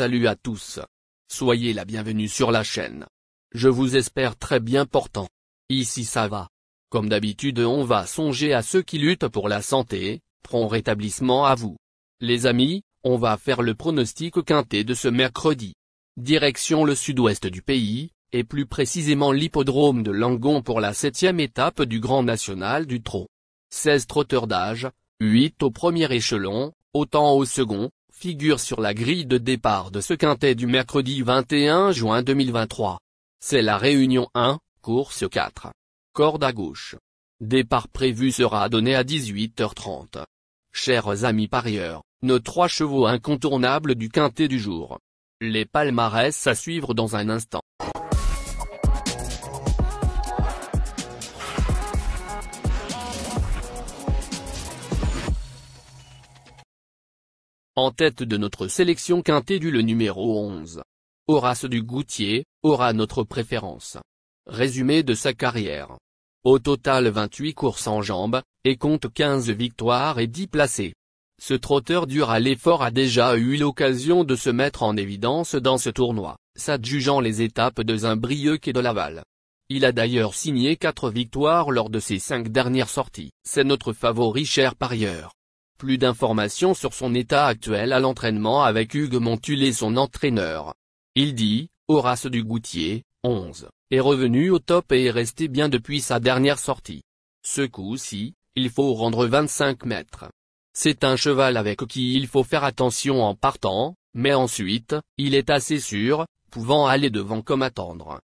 Salut à tous. Soyez la bienvenue sur la chaîne. Je vous espère très bien portant. Ici ça va. Comme d'habitude on va songer à ceux qui luttent pour la santé, prompt rétablissement à vous. Les amis, on va faire le pronostic quinté de ce mercredi. Direction le sud-ouest du pays, et plus précisément l'hippodrome de Langon pour la septième étape du Grand National du Trot. 16 trotteurs d'âge, 8 au premier échelon, autant au second, figure sur la grille de départ de ce quintet du mercredi 21 juin 2023. C'est la réunion 1, course 4. Corde à gauche. Départ prévu sera donné à 18h30. Chers amis parieurs, nos trois chevaux incontournables du quintet du jour. Les palmarès à suivre dans un instant. En tête de notre sélection quintée le numéro 11. Horace du Goutier aura notre préférence. Résumé de sa carrière. Au total 28 courses en jambes, et compte 15 victoires et 10 placés. Ce trotteur dur à l'effort a déjà eu l'occasion de se mettre en évidence dans ce tournoi, s'adjugeant les étapes de Zimbrieux et de Laval. Il a d'ailleurs signé 4 victoires lors de ses 5 dernières sorties. C'est notre favori cher parieur. Plus d'informations sur son état actuel à l'entraînement avec Hugues Montulé son entraîneur. Il dit, Horace Goutier, 11, est revenu au top et est resté bien depuis sa dernière sortie. Ce coup-ci, il faut rendre 25 mètres. C'est un cheval avec qui il faut faire attention en partant, mais ensuite, il est assez sûr, pouvant aller devant comme attendre.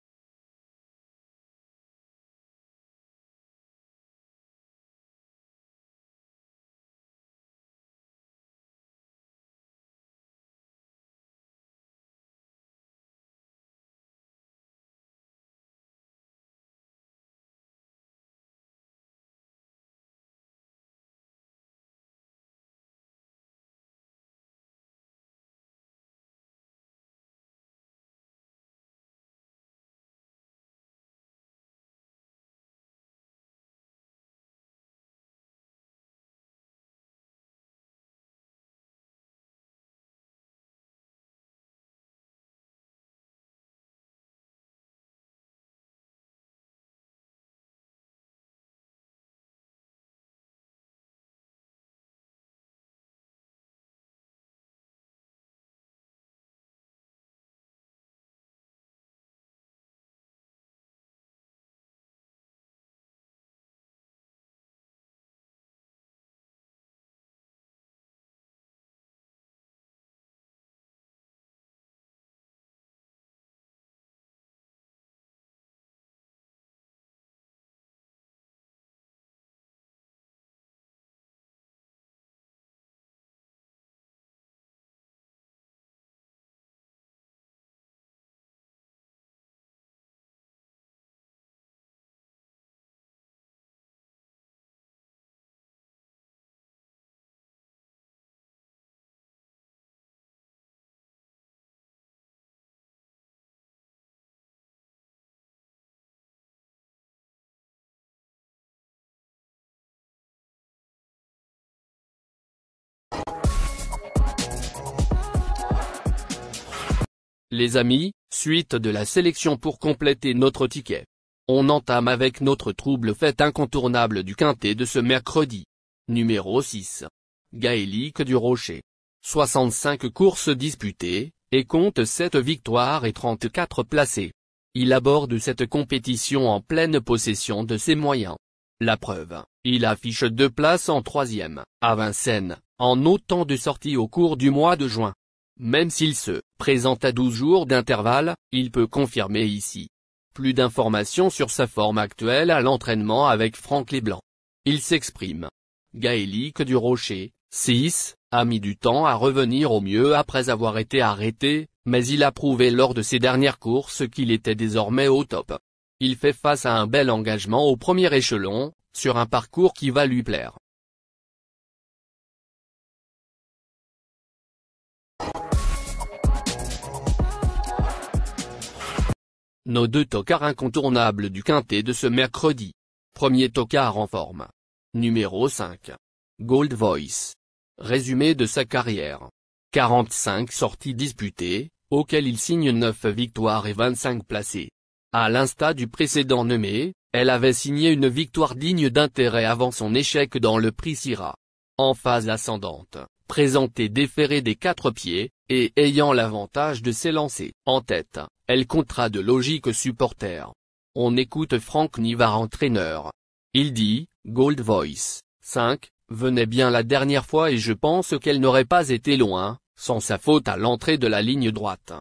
Les amis, suite de la sélection pour compléter notre ticket. On entame avec notre trouble fête incontournable du quintet de ce mercredi. Numéro 6. Gaélique du Rocher. 65 courses disputées, et compte 7 victoires et 34 placés. Il aborde cette compétition en pleine possession de ses moyens. La preuve, il affiche deux places en troisième, à Vincennes, en autant de sorties au cours du mois de juin. Même s'il se présente à 12 jours d'intervalle, il peut confirmer ici. Plus d'informations sur sa forme actuelle à l'entraînement avec Franck Leblanc. Il s'exprime. Gaélique du Rocher, 6, a mis du temps à revenir au mieux après avoir été arrêté, mais il a prouvé lors de ses dernières courses qu'il était désormais au top. Il fait face à un bel engagement au premier échelon, sur un parcours qui va lui plaire. Nos deux tocards incontournables du quintet de ce mercredi. Premier tocard en forme. Numéro 5. Gold Voice. Résumé de sa carrière. 45 sorties disputées, auxquelles il signe 9 victoires et 25 placées. À l'instat du précédent nommé, elle avait signé une victoire digne d'intérêt avant son échec dans le prix Syrah. En phase ascendante, présentée déférée des quatre pieds, et ayant l'avantage de s'élancer en tête, elle comptera de logique supporters. On écoute Franck Nivard entraîneur. Il dit, Gold Voice, 5, venait bien la dernière fois et je pense qu'elle n'aurait pas été loin, sans sa faute à l'entrée de la ligne droite.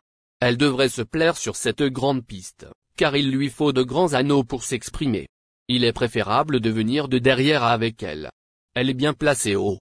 Elle devrait se plaire sur cette grande piste, car il lui faut de grands anneaux pour s'exprimer. Il est préférable de venir de derrière avec elle. Elle est bien placée haut,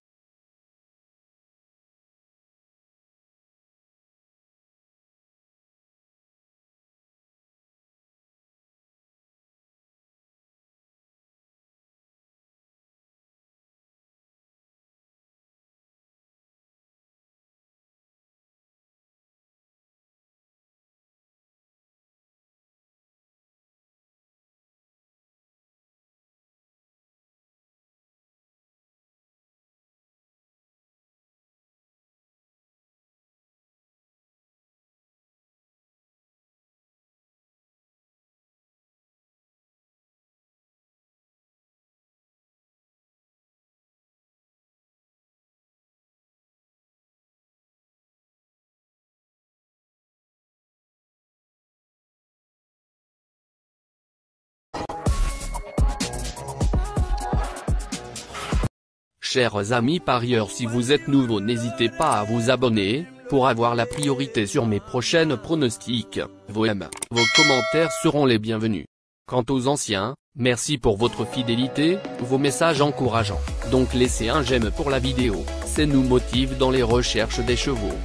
Chers amis parieurs si vous êtes nouveau n'hésitez pas à vous abonner, pour avoir la priorité sur mes prochaines pronostics, vos vos commentaires seront les bienvenus. Quant aux anciens, merci pour votre fidélité, vos messages encourageants, donc laissez un j'aime pour la vidéo, c'est nous motive dans les recherches des chevaux.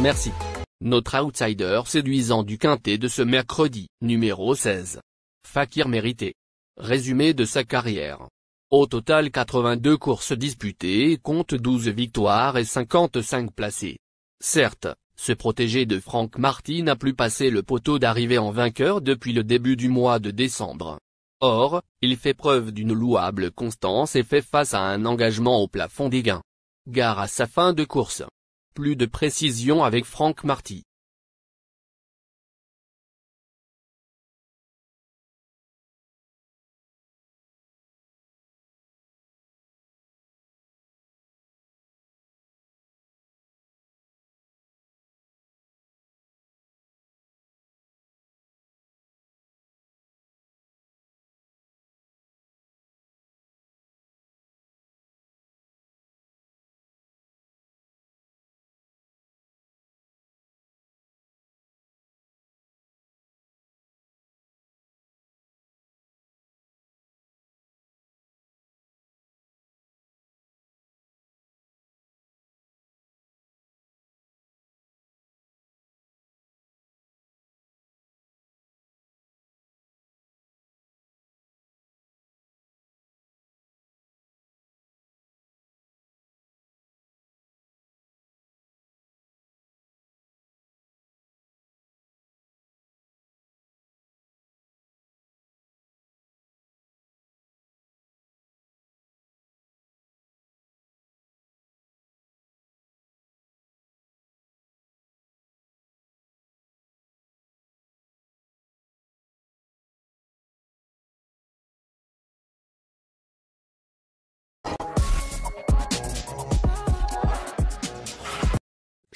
Merci. Notre outsider séduisant du quintet de ce mercredi, numéro 16. Fakir mérité. Résumé de sa carrière. Au total 82 courses disputées et compte 12 victoires et 55 placés. Certes, ce protégé de Franck Marty n'a plus passé le poteau d'arrivée en vainqueur depuis le début du mois de décembre. Or, il fait preuve d'une louable constance et fait face à un engagement au plafond des gains. Gare à sa fin de course. Plus de précision avec Franck Marty.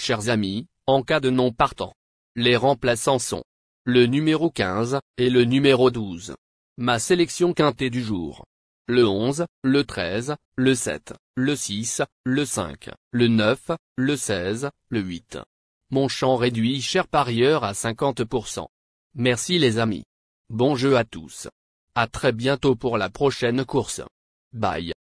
chers amis, en cas de non partant. Les remplaçants sont le numéro 15 et le numéro 12. Ma sélection quintée du jour. Le 11, le 13, le 7, le 6, le 5, le 9, le 16, le 8. Mon champ réduit cher parieur à 50%. Merci les amis. Bon jeu à tous. À très bientôt pour la prochaine course. Bye.